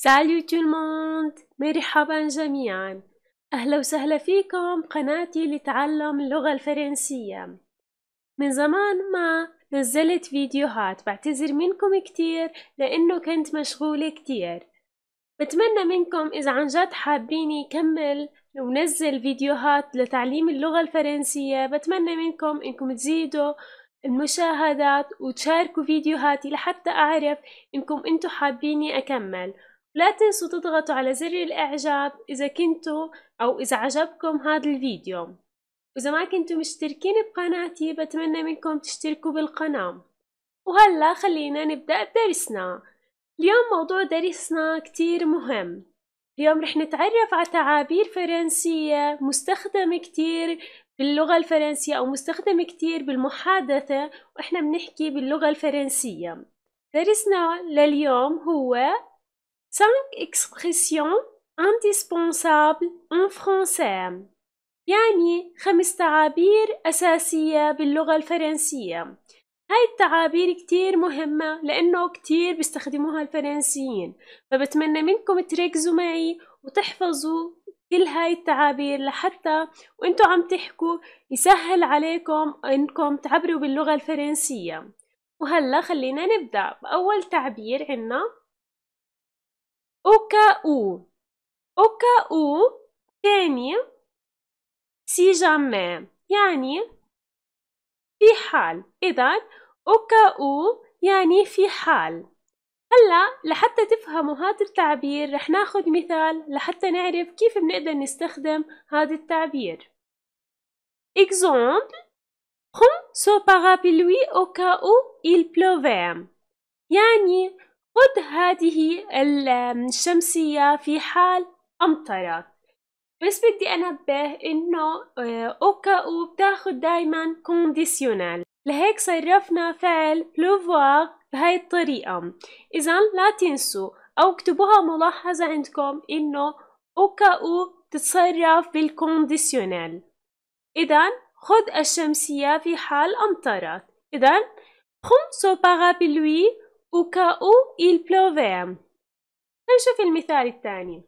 ساليو تو الموند مرحبا جميعا أهلا وسهلا فيكم قناتي لتعلم اللغة الفرنسية من زمان ما نزلت فيديوهات بعتذر منكم كتير لأنه كنت مشغولة كتير بتمنى منكم إذا عن جد حابيني كمل ونزل فيديوهات لتعليم اللغة الفرنسية بتمنى منكم إنكم تزيدوا المشاهدات وتشاركوا فيديوهاتي لحتى أعرف إنكم انتو حابيني أكمل لا تنسوا تضغطوا على زر الإعجاب إذا كنتوا أو إذا عجبكم هذا الفيديو وإذا ما كنتوا مشتركين بقناتي بتمنى منكم تشتركوا بالقناة وهلا خلينا نبدأ بدرسنا اليوم موضوع درسنا كتير مهم اليوم رح نتعرف على تعابير فرنسية مستخدمة كتير باللغة الفرنسية أو مستخدمة كتير بالمحادثة وإحنا بنحكي باللغة الفرنسية درسنا لليوم هو 5 expressions indispensables en français يعني خمس تعابير أساسية باللغة الفرنسية هاي التعابير كتير مهمة لأنه كتير بيستخدموها الفرنسيين فبتمنى منكم تركزوا معي وتحفظوا كل هاي التعابير لحتى وانتو عم تحكوا يسهل عليكم انكم تعبروا باللغة الفرنسية وهلا خلينا نبدأ بأول تعبير عنا أوكا أو أوكا أو تاني سي جامي يعني في حال إذا أوكا أو يعني في حال هلا لحتى تفهموا هذا التعبير رح ناخد مثال لحتى نعرف كيف بنقدر نستخدم هذا التعبير اكزومبل Prends سو بارابلوي او كاو où il pleuvait يعني خذ هذه الشمسية في حال أمطرت بس بدي أنبه إنه آه، أوكاو بتاخد دايما كونديسيونال لهيك صرفنا فعل بلوفواغ بهاي الطريقة إذا لا تنسوا أو اكتبوها ملاحظة عندكم إنه أوكاو تتصرف بالكونديسيونال إذا خذ الشمسية في حال أمطرت إذا خمسو son وكاو cas où il pleuvait. نشوف المثال الثاني.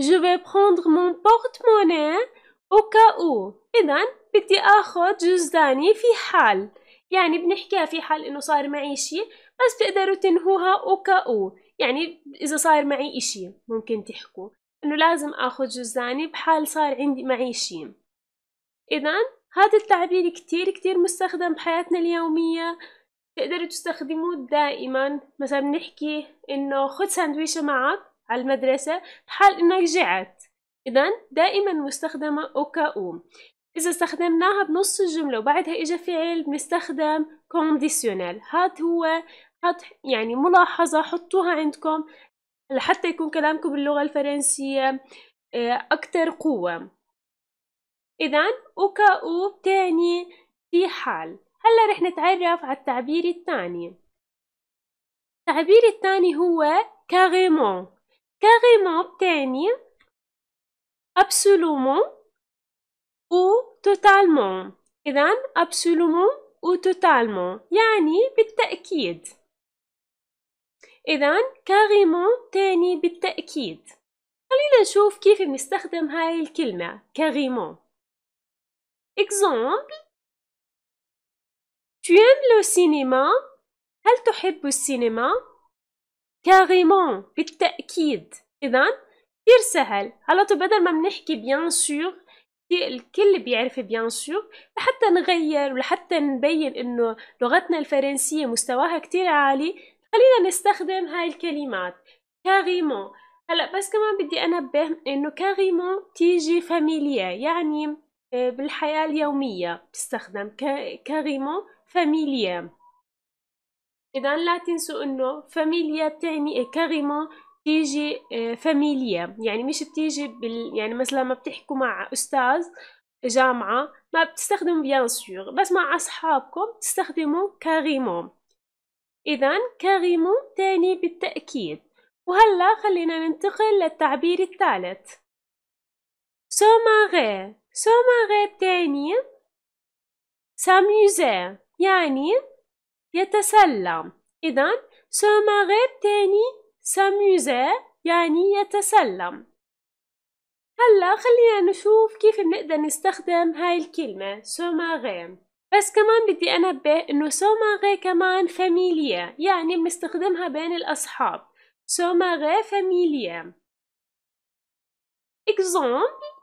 Je vais prendre mon porte-monnaie au cas où. إذا بدي آخذ جزداني في حال. يعني بنحكيها في حال إنه صار معي شيء بس بتقدروا تنهوها أو كأو يعني إذا صار معي إشي ممكن تحكوا إنه لازم آخذ جزداني بحال صار عندي معي شيء إذا هذا التعبير كتير كتير مستخدم بحياتنا اليومية تقدروا تستخدموه دائما مثلا بنحكي انه خد ساندويشة معك على المدرسة بحال انك جعت اذا دائما مستخدمة وكأوم إذا استخدمناها بنص الجملة وبعدها إجا فعل بنستخدم كونديسيونال هاد هو هاد يعني ملاحظة حطوها عندكم لحتى يكون كلامكم باللغة الفرنسية آه، أكتر قوة إذا أو تاني في حال هلا رح نتعرف على التعبير الثاني التعبير الثاني هو كاريمون كاريمون بتعني absolument و totalement إذا absolument و totalement يعني بالتأكيد إذا كاريمون تاني بالتأكيد خلينا نشوف كيف بنستخدم هاي الكلمة كاريمون exemple Tu aimes le cinéma? هل تحب السينما؟ كاريمون بالتأكيد إذا كتير سهل على طول بدل ما بنحكي بيان سور الكل بيعرف بيان سور لحتى نغير ولحتى نبين إنه لغتنا الفرنسية مستواها كتير عالي خلينا نستخدم هاي الكلمات كاريمون هلا بس كمان بدي انبه انه كاريمون تيجي فاميليا يعني آه، بالحياة اليومية بتستخدم كاريمون فاميليا اذا لا تنسوا انه فاميليا بتعني كلمه تيجي فاميليا آه، يعني مش بتيجي بال يعني مثلا ما بتحكوا مع استاذ جامعة ما بتستخدموا بيان سور بس مع أصحابكم بتستخدموا كاريمون إذا كاريمون تاني بالتأكيد وهلا خلينا ننتقل للتعبير الثالث سوماغي سوماغي بتعني ساميوزي يعني يتسلم إذا se marrer تاني ساموزا يعني يتسلم هلا خلينا نشوف كيف بنقدر نستخدم هاي الكلمة se بس كمان بدي أنبه إنه se كمان فاميليا يعني بنستخدمها بين الأصحاب se marrer فاميليا Exemple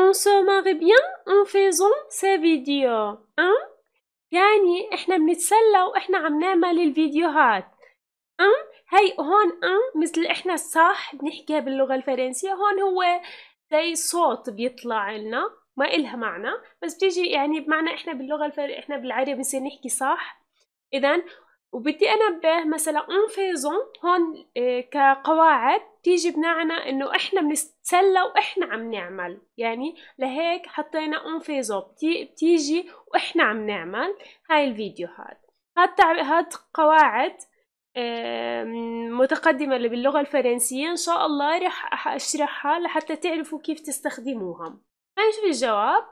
On se marie bien en faisant ces vidéos. hein? يعني احنا بنتسلى واحنا عم نعمل الفيديوهات ام هي هون ام مثل احنا صح بنحكيها باللغة الفرنسية هون هو زي صوت بيطلع لنا ما إلها معنى بس بتيجي يعني بمعنى احنا باللغة الفر... احنا بالعربي بنصير نحكي صح اذا وبدي انبه مثلا اون فيزون هون آه، كقواعد تيجي بمعنى انه احنا بنتسلى واحنا عم نعمل يعني لهيك حطينا اون فيزون بتيجي واحنا عم نعمل هاي الفيديوهات هاد هاد قواعد آه، متقدمة اللي باللغة الفرنسية إن شاء الله رح أشرحها لحتى تعرفوا كيف تستخدموها شوف الجواب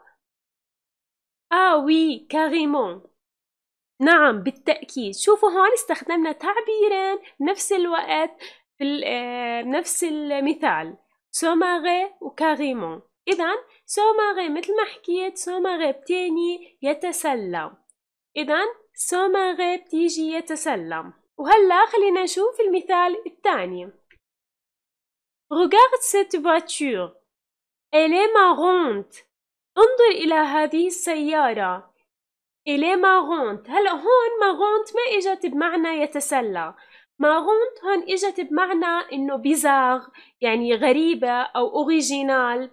آه وي كاريمون نعم بالتأكيد شوفوا هون استخدمنا تعبيرين نفس الوقت في آه، نفس المثال سوماغي وكاغيمون إذا سوماغي مثل ما حكيت سوماغي بتاني يتسلم إذا سوماغي بتيجي يتسلم وهلا خلينا نشوف المثال الثاني رغارد سيت فاتور إلي est انظر إلى هذه السيارة. إلي ماغونت هلأ هون ماغونت ما إجت بمعنى يتسلى ماغونت هون إجت بمعنى إنه بيزاغ يعني غريبة أو أوريجينال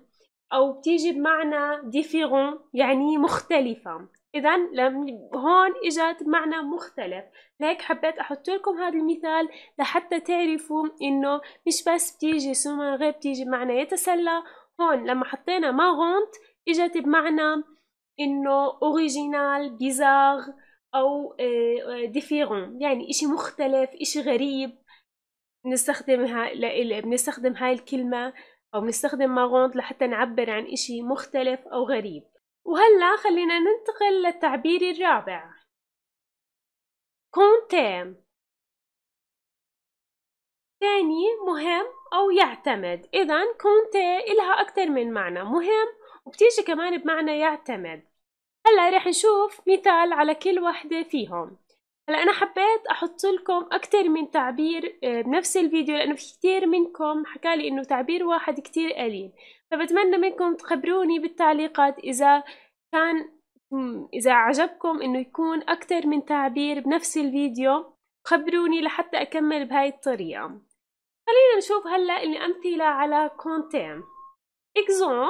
أو بتيجي بمعنى ديفيرون يعني مختلفة إذا لم هون إجت بمعنى مختلف لهيك حبيت أحط لكم هذا المثال لحتى تعرفوا إنه مش بس بتيجي سوما غير بتيجي بمعنى يتسلى هون لما حطينا ماغونت إجت بمعنى انه اوريجينال بيزار او ديفيرون آه، آه، يعني اشي مختلف اشي غريب بنستخدمها ل... بنستخدم هاي الكلمة او بنستخدم ماغونت لحتى نعبر عن اشي مختلف او غريب وهلا خلينا ننتقل للتعبير الرابع كونتام ثاني مهم أو يعتمد إذا كونتي إلها أكثر من معنى مهم وبتيجي كمان بمعنى يعتمد هلا رح نشوف مثال على كل وحدة فيهم هلا انا حبيت احط لكم اكثر من تعبير آه، بنفس الفيديو لانه في كثير منكم حكالي انه تعبير واحد كثير قليل فبتمنى منكم تخبروني بالتعليقات اذا كان اذا عجبكم انه يكون اكثر من تعبير بنفس الفيديو خبروني لحتى اكمل بهاي الطريقه خلينا نشوف هلا الامثله على كونتين اكزومبل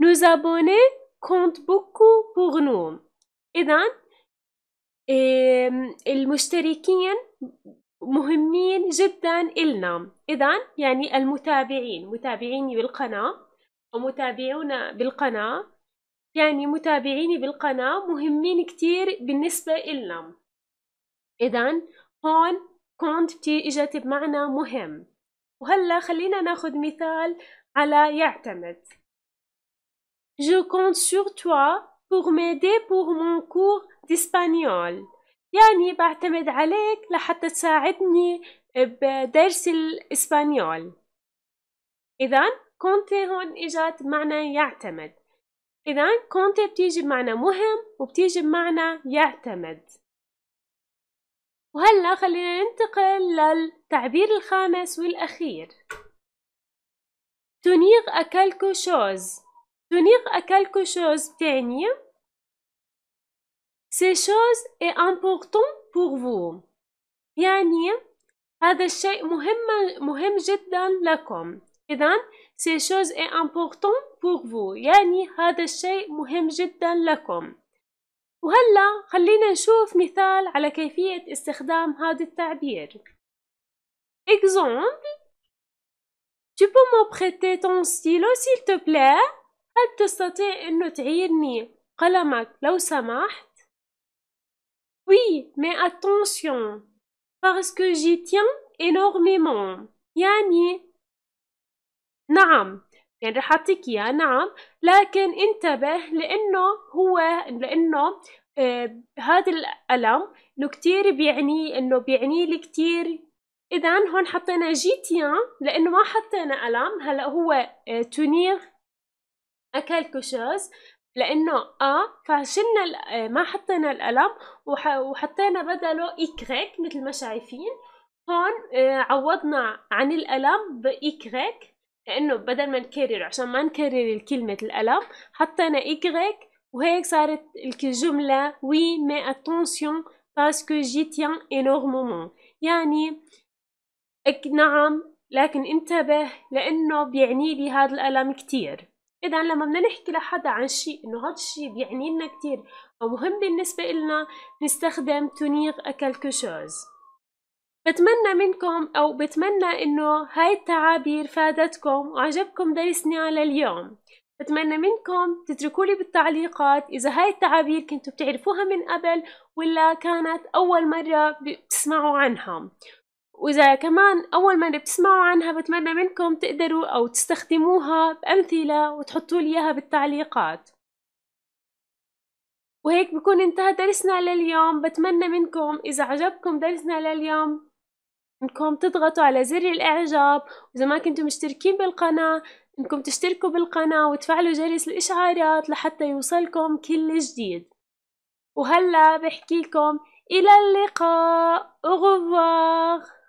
Nos abonnés comptent beaucoup pour nous. إذا المشتركين مهمين جدا إلنا إذا يعني المتابعين متابعيني بالقناة ومتابعونا بالقناة يعني متابعيني بالقناة مهمين كتير بالنسبة إلنا إذا هون كونت بتي إجت بمعنى مهم وهلا خلينا ناخد مثال على يعتمد Je compte sur toi pour m'aider pour mon cours d'espagnol. يعني بعتمد عليك لحتى تساعدني بدرس الإسبانيول إذا كونتي هون إجت معنى يعتمد إذا كونتي بتيجي بمعنى مهم وبتيجي بمعنى يعتمد وهلأ خلينا ننتقل للتعبير الخامس والأخير تنيغ أكلكو شوز tenir à quelque chose تاني ces choses est important pour vous يعني هذا الشيء مهم مهم جدا لكم إذا ces choses est important pour vous يعني هذا الشيء مهم جدا لكم وهلا خلينا نشوف مثال على كيفية استخدام هذا التعبير exemple Tu peux me prêter ton stylo s'il te plaît هل تستطيع أنه تعيرني قلمك لو سمحت؟ Oui, mais attention, parce que j'y tiens énormément. يعني نعم يعني رح أعطيك إياه نعم لكن انتبه لأنه هو لأنه آه هذا الالم إنه كتير بيعني إنه بيعني لي كتير إذا هون حطينا جي تيان لأنه ما حطينا الم هلا هو آه تونير أكل كوشوز لانه ا آه، فشلنا آه، ما حطينا القلم وحطينا بدله ايكريك مثل ما شايفين هون آه، عوضنا عن القلم بايكريك لانه بدل ما نكرر عشان ما نكرر الكلمة القلم حطينا ايكريك وهيك صارت الجملة وي مي اتونسيون باسكو جي تيان انورمومون يعني نعم لكن انتبه لانه بيعني لي هذا القلم كتير اذا لما بدنا نحكي لحدا عن شيء انه هاد الشيء بيعني لنا كثير او مهم بالنسبه لنا نستخدم تونيغ اكلكو شوز بتمنى منكم او بتمنى انه هاي التعابير فادتكم وعجبكم درسنا لليوم بتمنى منكم تتركوا لي بالتعليقات إذا هاي التعابير كنتوا بتعرفوها من قبل ولا كانت أول مرة بتسمعوا عنها وإذا كمان أول ما بتسمعوا عنها بتمنى منكم تقدروا أو تستخدموها بأمثلة وتحطوا لي إياها بالتعليقات وهيك بكون انتهى درسنا لليوم بتمنى منكم إذا عجبكم درسنا لليوم انكم تضغطوا على زر الاعجاب واذا ما كنتم مشتركين بالقناة انكم تشتركوا بالقناة وتفعلوا جرس الاشعارات لحتى يوصلكم كل جديد وهلا بحكي لكم الى اللقاء أغفر